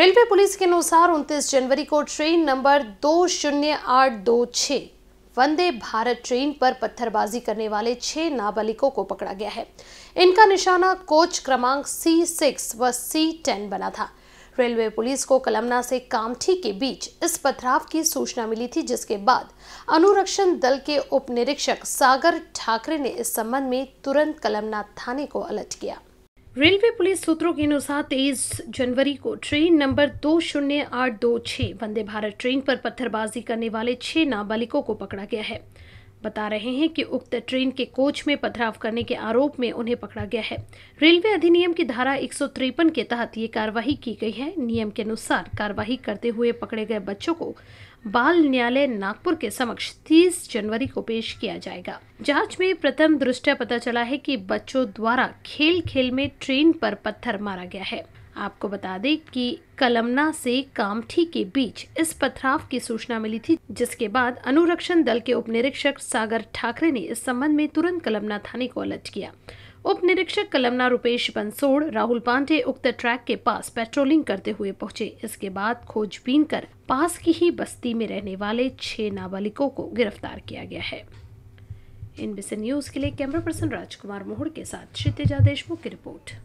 railway police के अनुसार 29 जनवरी को ट्रेन नंबर दो शून्य आठ दो वंदे भारत ट्रेन पर पत्थरबाजी करने वाले छह नाबालिगों को पकड़ा गया है इनका निशाना कोच क्रमांक सी सिक्स व सी टेन बना था रेलवे पुलिस को कलमना से कामठी के बीच इस पथराव की सूचना मिली थी जिसके बाद अनुरक्षण दल के उप निरीक्षक सागर ठाकरे ने इस संबंध में तुरंत कलमना थाने को अलर्ट किया रेलवे पुलिस सूत्रों के अनुसार 23 जनवरी को ट्रेन नंबर दो शून्य आठ दो छह वंदे भारत ट्रेन पर पत्थरबाजी करने वाले छह नाबालिगों को पकड़ा गया है बता रहे हैं कि उक्त ट्रेन के कोच में पथराव करने के आरोप में उन्हें पकड़ा गया है रेलवे अधिनियम की धारा एक के तहत ये कार्रवाई की गई है नियम के अनुसार कार्रवाई करते हुए पकड़े गए बच्चों को बाल न्यायालय नागपुर के समक्ष 30 जनवरी को पेश किया जाएगा जांच में प्रथम दृष्टया पता चला है कि बच्चों द्वारा खेल खेल में ट्रेन पर पत्थर मारा गया है आपको बता दें कि कलमना से कामठी के बीच इस पथराव की सूचना मिली थी जिसके बाद अनुरक्षण दल के उपनिरीक्षक सागर ठाकरे ने इस संबंध में तुरंत कलमना थाने को अलर्ट किया उप निरीक्षक कलमना रुपेश बंसोड़ राहुल पांडे उक्त ट्रैक के पास पेट्रोलिंग करते हुए पहुंचे इसके बाद खोजबीन कर पास की ही बस्ती में रहने वाले छह नाबालिगों को गिरफ्तार किया गया है इन न्यूज के लिए कैमरा पर्सन राजकुमार मोहड़ के साथ क्षितिजा देशमुख की रिपोर्ट